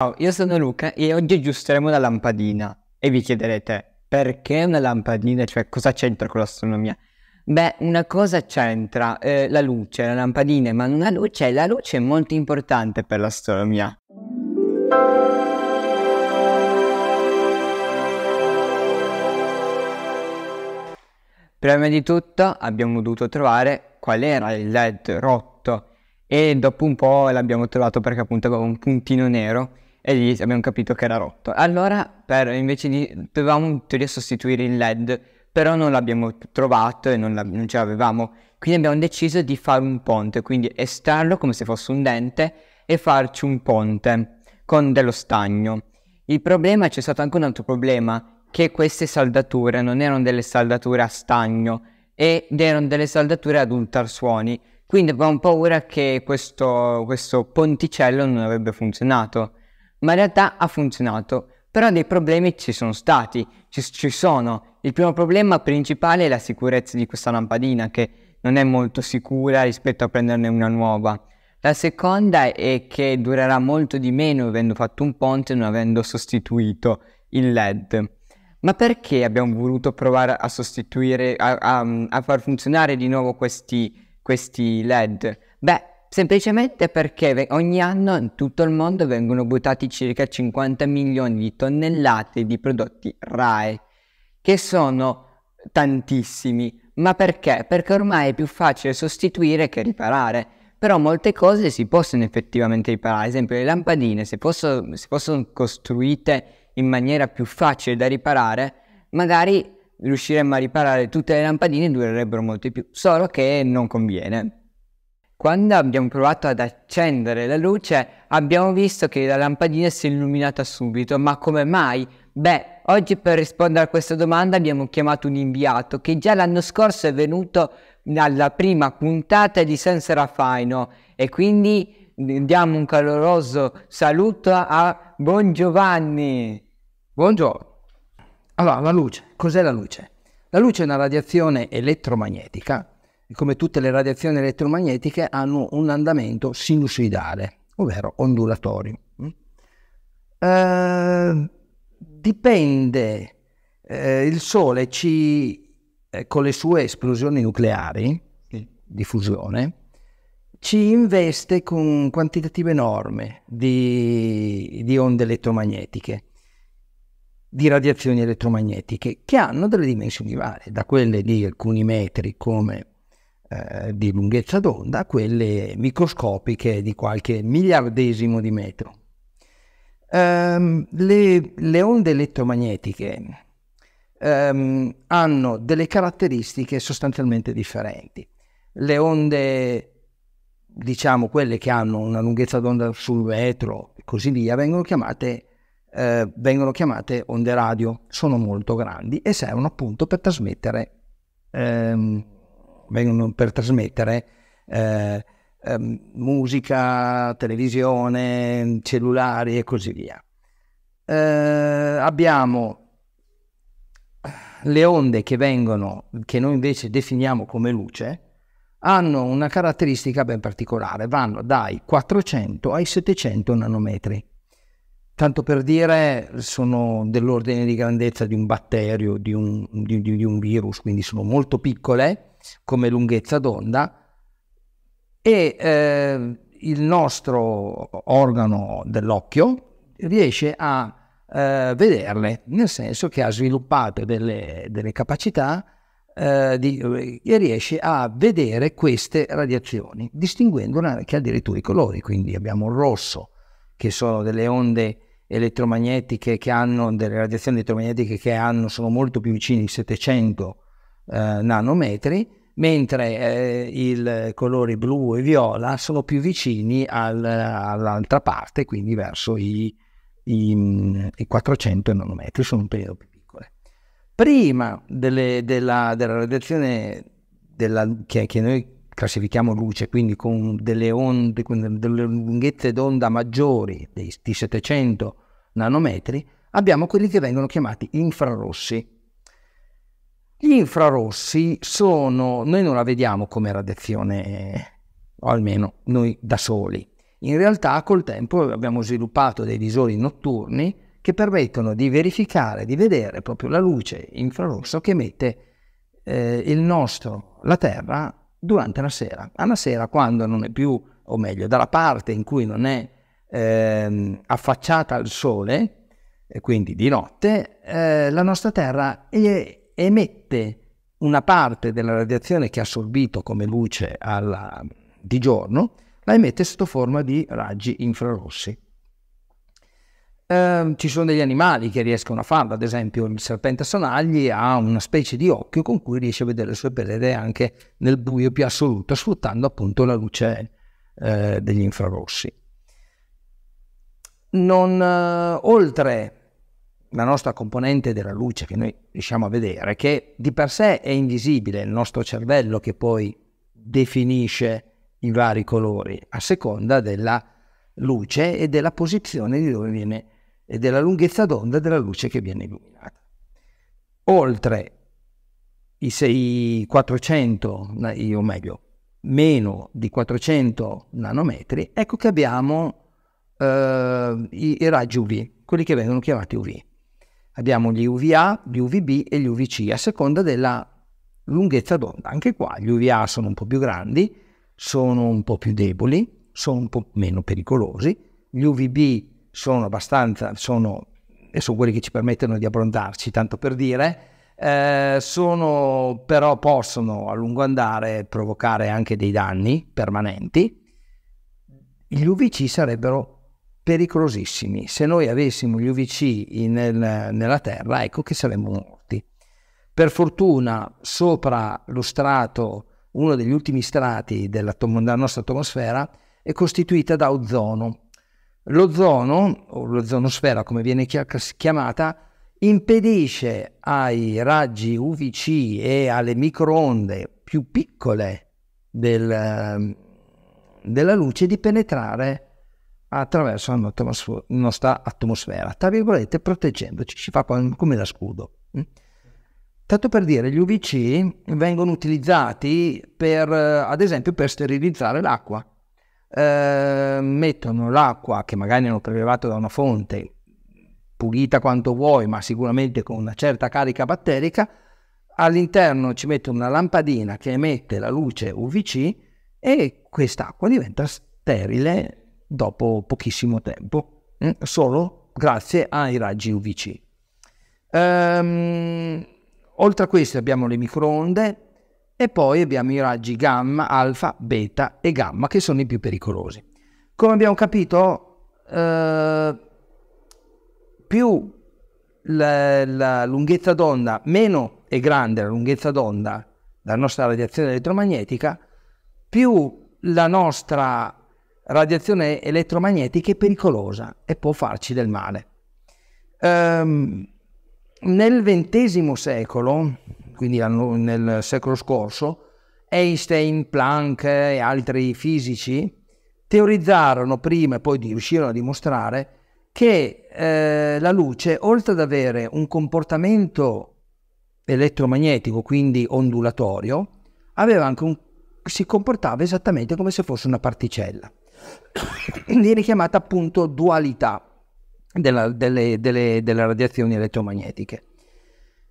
Ciao, io sono Luca e oggi aggiusteremo la lampadina. E vi chiederete, perché una lampadina? Cioè, cosa c'entra con l'astronomia? Beh, una cosa c'entra, eh, la luce, la lampadina, ma non la luce, la luce è molto importante per l'astronomia. Prima di tutto abbiamo dovuto trovare qual era il LED rotto e dopo un po' l'abbiamo trovato perché appunto aveva un puntino nero e lì abbiamo capito che era rotto. Allora, per, invece di, dovevamo in teoria sostituire il LED, però non l'abbiamo trovato e non, la, non ce l'avevamo. Quindi abbiamo deciso di fare un ponte, quindi estrarlo come se fosse un dente e farci un ponte con dello stagno. Il problema, c'è stato anche un altro problema, che queste saldature non erano delle saldature a stagno ed erano delle saldature ad ultrasuoni, quindi avevamo paura che questo, questo ponticello non avrebbe funzionato ma in realtà ha funzionato. Però dei problemi ci sono stati, ci, ci sono. Il primo problema principale è la sicurezza di questa lampadina che non è molto sicura rispetto a prenderne una nuova. La seconda è che durerà molto di meno avendo fatto un ponte e non avendo sostituito il LED. Ma perché abbiamo voluto provare a sostituire, a, a, a far funzionare di nuovo questi, questi LED? Beh, Semplicemente perché ogni anno in tutto il mondo vengono buttati circa 50 milioni di tonnellate di prodotti RAE, che sono tantissimi. Ma perché? Perché ormai è più facile sostituire che riparare. Però molte cose si possono effettivamente riparare, ad esempio le lampadine, se, fossero, se possono costruite in maniera più facile da riparare, magari riusciremmo a riparare tutte le lampadine e durerebbero molto di più, solo che non conviene. Quando abbiamo provato ad accendere la luce abbiamo visto che la lampadina si è illuminata subito, ma come mai? Beh, oggi per rispondere a questa domanda abbiamo chiamato un inviato che già l'anno scorso è venuto alla prima puntata di San Serafino e quindi diamo un caloroso saluto a Buon Giovanni. Buongiorno. Allora, la luce, cos'è la luce? La luce è una radiazione elettromagnetica come tutte le radiazioni elettromagnetiche, hanno un andamento sinusoidale, ovvero ondulatorio. Mm? Eh, dipende, eh, il Sole ci, eh, con le sue esplosioni nucleari sì. di fusione, ci investe con quantitative quantitativo enorme di, di onde elettromagnetiche di radiazioni elettromagnetiche che hanno delle dimensioni varie, da quelle di alcuni metri come eh, di lunghezza d'onda quelle microscopiche di qualche miliardesimo di metro. Um, le, le, onde elettromagnetiche um, hanno delle caratteristiche sostanzialmente differenti. Le onde, diciamo quelle che hanno una lunghezza d'onda sul vetro e così via, vengono chiamate eh, vengono chiamate onde radio, sono molto grandi e servono appunto per trasmettere ehm, vengono per trasmettere eh, eh, musica, televisione, cellulari e così via. Eh, abbiamo le onde che vengono, che noi invece definiamo come luce, hanno una caratteristica ben particolare, vanno dai 400 ai 700 nanometri. Tanto per dire, sono dell'ordine di grandezza di un batterio, di un, di, di un virus, quindi sono molto piccole, come lunghezza d'onda e eh, il nostro organo dell'occhio riesce a eh, vederle, nel senso che ha sviluppato delle, delle capacità eh, di, e riesce a vedere queste radiazioni, distinguendone anche addirittura i colori. Quindi abbiamo il rosso, che sono delle onde elettromagnetiche che hanno, delle radiazioni elettromagnetiche che hanno, sono molto più vicine di 700 eh, nanometri, mentre eh, i colori blu e viola sono più vicini al, all'altra parte, quindi verso i, i, i 400 nanometri, sono un periodo più piccolo. Prima delle, della, della, radiazione della, che, che, noi classifichiamo luce, quindi con delle, onde, con delle lunghezze d'onda maggiori di 700 nanometri, abbiamo quelli che vengono chiamati infrarossi gli infrarossi sono, noi non la vediamo come radiazione, o almeno noi da soli. In realtà col tempo abbiamo sviluppato dei visori notturni che permettono di verificare, di vedere proprio la luce infrarossa che emette eh, il nostro, la Terra, durante la sera. Alla sera quando non è più, o meglio, dalla parte in cui non è eh, affacciata al sole, quindi di notte, eh, la nostra Terra è emette una parte della radiazione che ha assorbito come luce alla, di giorno, la emette sotto forma di raggi infrarossi. Eh, ci sono degli animali che riescono a farlo, ad esempio il serpente a sonagli ha una specie di occhio con cui riesce a vedere le sue pelere anche nel buio più assoluto, sfruttando appunto la luce eh, degli infrarossi. Non, eh, oltre la nostra componente della luce che noi riusciamo a vedere, che di per sé è invisibile, il nostro cervello che poi definisce i vari colori a seconda della luce e della posizione di dove viene e della lunghezza d'onda della luce che viene illuminata. Oltre i, 6, 400, o meglio, meno di 400 nanometri, ecco che abbiamo eh, i, i raggi UV, quelli che vengono chiamati UV. Abbiamo gli UVA, gli UVB e gli UVC a seconda della lunghezza d'onda. Anche qua gli UVA sono un po' più grandi, sono un po' più deboli, sono un po' meno pericolosi. Gli UVB sono abbastanza, sono, e sono quelli che ci permettono di abbrondarci, tanto per dire, eh, sono, però possono a lungo andare provocare anche dei danni permanenti. Gli UVC sarebbero pericolosissimi. Se noi avessimo gli UVC nel, nella terra, ecco che saremmo morti. Per fortuna, sopra lo strato, uno degli ultimi strati della, della nostra atmosfera, è costituita da ozono. L'ozono, o l'ozonosfera come viene chiamata, impedisce ai raggi UVC e alle microonde più piccole del, della luce di penetrare attraverso la nostra atmosfera, tra virgolette proteggendoci, ci fa come da scudo. Mm. Tanto per dire, gli UVC vengono utilizzati per, ad esempio per sterilizzare l'acqua. Eh, mettono l'acqua che magari hanno prelevato da una fonte pulita quanto vuoi, ma sicuramente con una certa carica batterica, all'interno ci mettono una lampadina che emette la luce UVC e quest'acqua diventa sterile dopo pochissimo tempo, mm, solo grazie ai raggi UVC. Um, ehm, oltre a questi abbiamo le microonde e poi abbiamo i raggi gamma, alfa, beta e gamma che sono i più pericolosi. Come abbiamo capito, eh, più la, la, lunghezza d'onda, meno è grande la lunghezza d'onda della nostra radiazione elettromagnetica, più la nostra radiazione elettromagnetica è pericolosa e può farci del male. Um, nel XX secolo, quindi nel secolo scorso, Einstein, Planck e altri fisici teorizzarono prima e poi riuscirono a dimostrare che eh, la luce, oltre ad avere un comportamento elettromagnetico, quindi ondulatorio, anche un, si comportava esattamente come se fosse una particella. viene chiamata appunto dualità della, delle, delle, delle, radiazioni elettromagnetiche.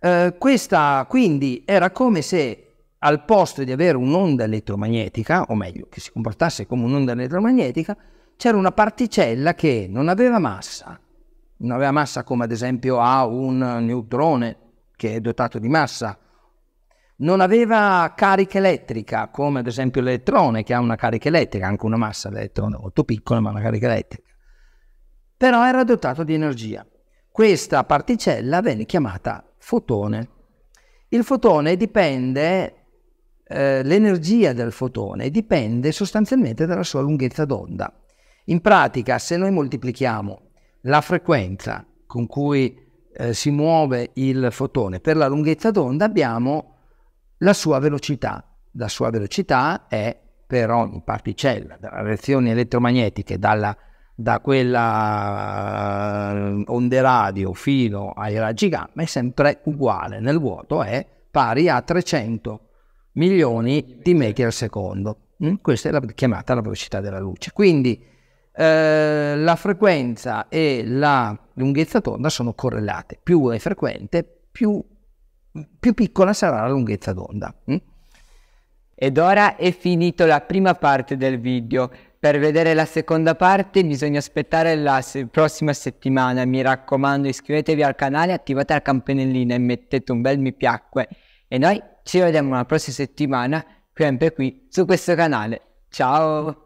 Eh, questa quindi era come se al posto di avere un'onda elettromagnetica, o meglio, che si comportasse come un'onda elettromagnetica, c'era una particella che non aveva massa, non aveva massa come ad esempio ha un neutrone che è dotato di massa, non aveva carica elettrica, come ad esempio l'elettrone che ha una carica elettrica, anche una massa dell'elettrone molto piccola, ma una carica elettrica. Però era dotato di energia. Questa particella venne chiamata fotone. Il fotone dipende, eh, l'energia del fotone dipende sostanzialmente dalla sua lunghezza d'onda. In pratica, se noi moltiplichiamo la frequenza con cui eh, si muove il fotone per la lunghezza d'onda, abbiamo la sua velocità. La sua velocità è per ogni particella, dalle reazioni elettromagnetiche, dalla, da quella eh, onde radio fino ai raggi gamma, è sempre uguale nel vuoto, è pari a 300 milioni di metri al secondo. Mm? Questa è la, chiamata la velocità della luce. Quindi eh, la frequenza e la lunghezza d'onda sono correlate. Più è frequente, più più piccola sarà la lunghezza d'onda. Mm? Ed ora è finita la prima parte del video. Per vedere la seconda parte bisogna aspettare la se prossima settimana. Mi raccomando iscrivetevi al canale, attivate la campanellina e mettete un bel mi piacque. E noi ci vediamo la prossima settimana, sempre qui su questo canale. Ciao!